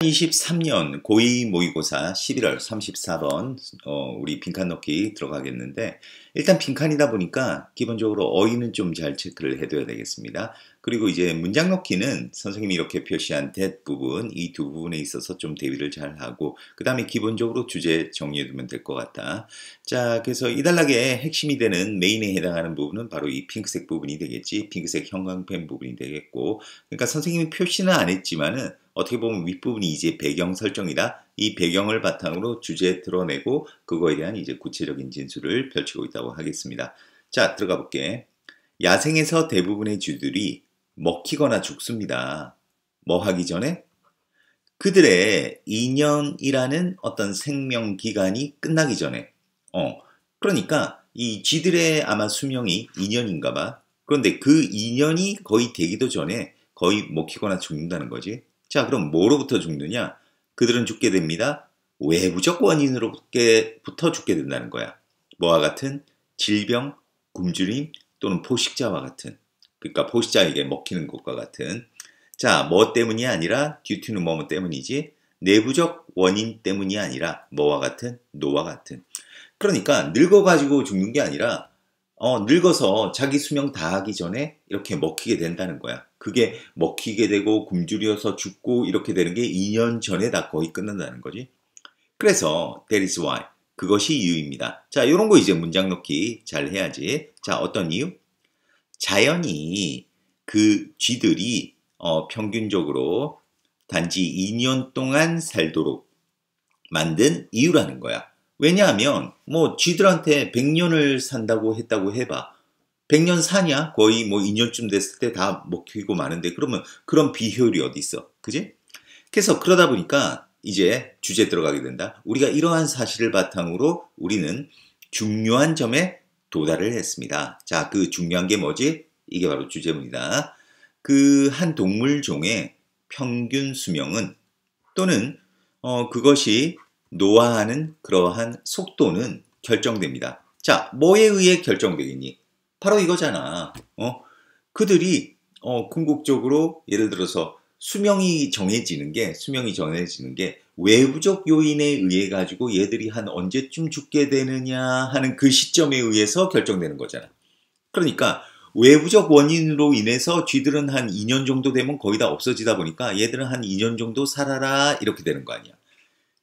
2023년 고위 모의고사 11월 34번 어, 우리 빈칸 넣기 들어가겠는데 일단 빈칸이다 보니까 기본적으로 어휘는 좀 잘 체크를 해둬야 되겠습니다. 그리고 이제 문장 넣기는 선생님이 이렇게 표시한 대부분 이 두 부분에 있어서 좀 대비를 잘 하고 그 다음에 기본적으로 주제 정리해 두면 될 것 같다. 자 그래서 이 단락의 핵심이 되는 메인에 해당하는 부분은 바로 이 핑크색 부분이 되겠지 핑크색 형광펜 부분이 되겠고 그러니까 선생님이 표시는 안 했지만은 어떻게 보면 윗부분이 이제 배경 설정이다. 이 배경을 바탕으로 주제 드러내고 그거에 대한 이제 구체적인 진술을 펼치고 있다고 하겠습니다. 자 들어가 볼게. 야생에서 대부분의 쥐들이 먹히거나 죽습니다. 뭐 하기 전에? 그들의 2년이라는 어떤 생명 기간이 끝나기 전에. 어, 그러니까 이 쥐들의 아마 수명이 2년인가 봐. 그런데 그 2년이 거의 되기도 전에 거의 먹히거나 죽는다는 거지. 자, 그럼 뭐로부터 죽느냐? 그들은 죽게 됩니다. 외부적 원인으로부터 죽게 된다는 거야. 뭐와 같은 질병, 굶주림 또는 포식자와 같은. 그러니까 포시자에게 먹히는 것과 같은 자, 뭐 때문이 아니라 d 티 e to는 뭐 때문이지 내부적 원인 때문이 아니라 뭐와 같은 노와 같은 그러니까 늙어가지고 죽는 게 아니라 어, 늙어서 자기 수명 다 하기 전에 이렇게 먹히게 된다는 거야. 그게 먹히게 되고 굶주려서 죽고 이렇게 되는 게 2년 전에 다 거의 끝난다는 거지. 그래서 that is why 그것이 이유입니다. 자, 이런 거 이제 문장 넣기 잘 해야지. 자, 어떤 이유? 자연히 그 쥐들이 어, 평균적으로 단지 2년 동안 살도록 만든 이유라는 거야. 왜냐하면 뭐 쥐들한테 100년을 산다고 했다고 해봐. 100년 사냐? 거의 뭐 2년쯤 됐을 때 다 먹히고 마는데 그러면 그런 비효율이 어디 있어? 그지? 그래서 그러다 보니까 이제 주제 들어가게 된다. 우리가 이러한 사실을 바탕으로 우리는 중요한 점에 도달을 했습니다. 자, 그 중요한 게 뭐지? 이게 바로 주제입니다. 그 한 동물종의 평균 수명은 또는 어, 그것이 노화하는 그러한 속도는 결정됩니다. 자, 뭐에 의해 결정되겠니? 바로 이거잖아. 어? 그들이 어, 궁극적으로 예를 들어서 수명이 정해지는 게 수명이 정해지는 게 외부적 요인에 의해 가지고 얘들이 한 언제쯤 죽게 되느냐 하는 그 시점에 의해서 결정되는 거잖아. 그러니까 외부적 원인으로 인해서 쥐들은 한 2년 정도 되면 거의 다 없어지다 보니까 얘들은 한 2년 정도 살아라 이렇게 되는 거 아니야.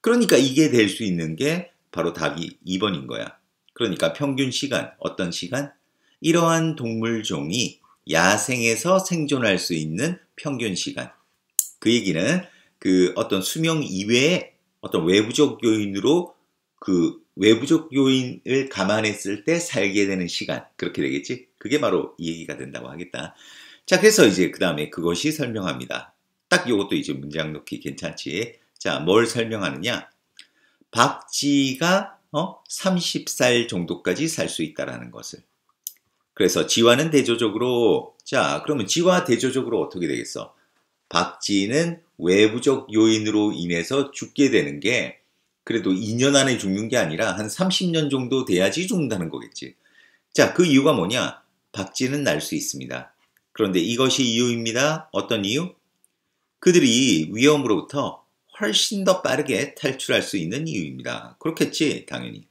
그러니까 이게 될 수 있는 게 바로 답이 2번인 거야. 그러니까 평균 시간, 어떤 시간? 이러한 동물종이 야생에서 생존할 수 있는 평균 시간. 그 얘기는 그 어떤 수명 이외에 어떤 외부적 요인으로 그 외부적 요인을 감안했을 때 살게 되는 시간 그렇게 되겠지 그게 바로 이 얘기가 된다고 하겠다 자 그래서 이제 그 다음에 그것이 설명합니다 딱 요것도 이제 문장 놓기 괜찮지 자 뭘 설명하느냐 박쥐가 어? 30살 정도까지 살 수 있다라는 것을 그래서 지와는 대조적으로 자 그러면 지와 대조적으로 어떻게 되겠어 박쥐는 외부적 요인으로 인해서 죽게 되는 게 그래도 2년 안에 죽는 게 아니라 한 30년 정도 돼야지 죽는다는 거겠지. 자, 그 이유가 뭐냐? 박쥐는 날 수 있습니다. 그런데 이것이 이유입니다. 어떤 이유? 그들이 위험으로부터 훨씬 더 빠르게 탈출할 수 있는 이유입니다. 그렇겠지, 당연히.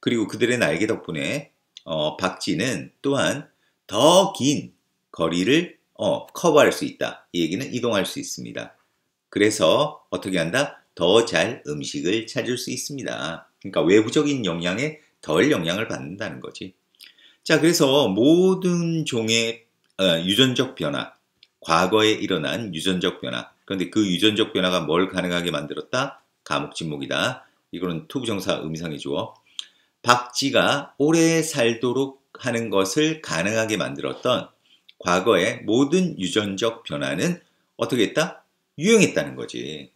그리고 그들의 날개 덕분에 어, 박쥐는 또한 더 긴 거리를 어, 커버할 수 있다. 이 얘기는 이동할 수 있습니다. 그래서 어떻게 한다? 더 잘 음식을 찾을 수 있습니다. 그러니까 외부적인 영향에 덜 영향을 받는다는 거지. 자, 그래서 모든 종의 어, 유전적 변화, 과거에 일어난 유전적 변화. 그런데 그 유전적 변화가 뭘 가능하게 만들었다? 감옥진목이다. 이거는 투부정사 음상이죠. 박쥐가 오래 살도록 하는 것을 가능하게 만들었던 과거의 모든 유전적 변화는 어떻게 했다? 유용했다는 거지.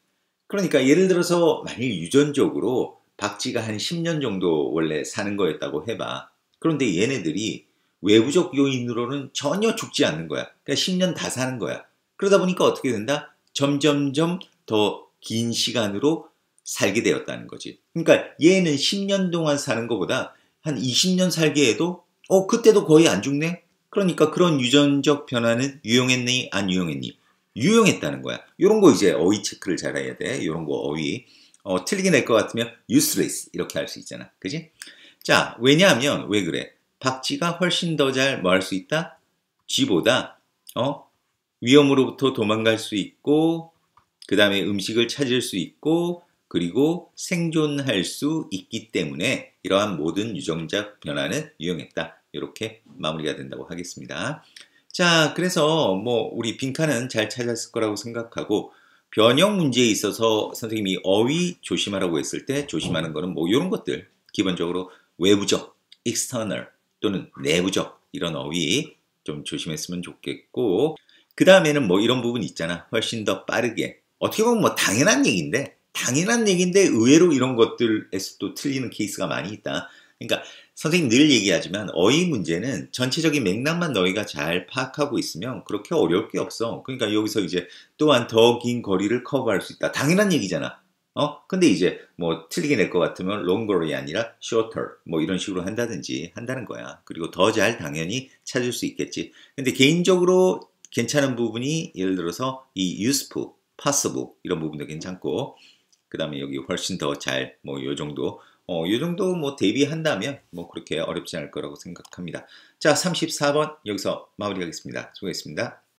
그러니까 예를 들어서 만일 유전적으로 박쥐가 한 10년 정도 원래 사는 거였다고 해봐. 그런데 얘네들이 외부적 요인으로는 전혀 죽지 않는 거야. 그러니까 10년 다 사는 거야. 그러다 보니까 어떻게 된다? 점점점 더 긴 시간으로 살게 되었다는 거지. 그러니까 얘는 10년 동안 사는 것보다 한 20년 살게 해도 어 그때도 거의 안 죽네. 그러니까 그런 유전적 변화는 유용했니 안 유용했니 유용했다는 거야. 이런 거 이제 어휘 체크를 잘해야 돼. 이런 거 어휘. 어, 틀리게 낼 것 같으면 useless 이렇게 할 수 있잖아. 그지? 자, 왜냐하면 왜 그래? 박쥐가 훨씬 더 잘 뭐 할 수 있다? 쥐보다 어? 위험으로부터 도망갈 수 있고 그 다음에 음식을 찾을 수 있고 그리고 생존할 수 있기 때문에 이러한 모든 유정적 변화는 유용했다. 이렇게 마무리가 된다고 하겠습니다. 자, 그래서 뭐 우리 빈칸은 잘 찾았을 거라고 생각하고 변형 문제에 있어서 선생님이 어휘 조심하라고 했을 때 조심하는 거는 뭐 이런 것들 기본적으로 외부적, external 또는 내부적 이런 어휘 좀 조심했으면 좋겠고 그 다음에는 뭐 이런 부분 있잖아 훨씬 더 빠르게 어떻게 보면 뭐 당연한 얘기인데 당연한 얘기인데 의외로 이런 것들에서 또 틀리는 케이스가 많이 있다 그러니까 선생님 늘 얘기하지만 어휘 문제는 전체적인 맥락만 너희가 잘 파악하고 있으면 그렇게 어려울 게 없어. 그러니까 여기서 이제 또한 더 긴 거리를 커버할 수 있다. 당연한 얘기잖아. 어? 근데 이제 뭐 틀리게 낼 것 같으면 롱거이 아니라 shorter 뭐 이런 식으로 한다든지 한다는 거야. 그리고 더 잘 당연히 찾을 수 있겠지. 근데 개인적으로 괜찮은 부분이 예를 들어서 이 useful, possible 이런 부분도 괜찮고 그 다음에 여기 훨씬 더 잘뭐요 정도 어, 이 정도 뭐 대비한다면 뭐 그렇게 어렵지 않을 거라고 생각합니다. 자, 34번 여기서 마무리하겠습니다. 수고했습니다.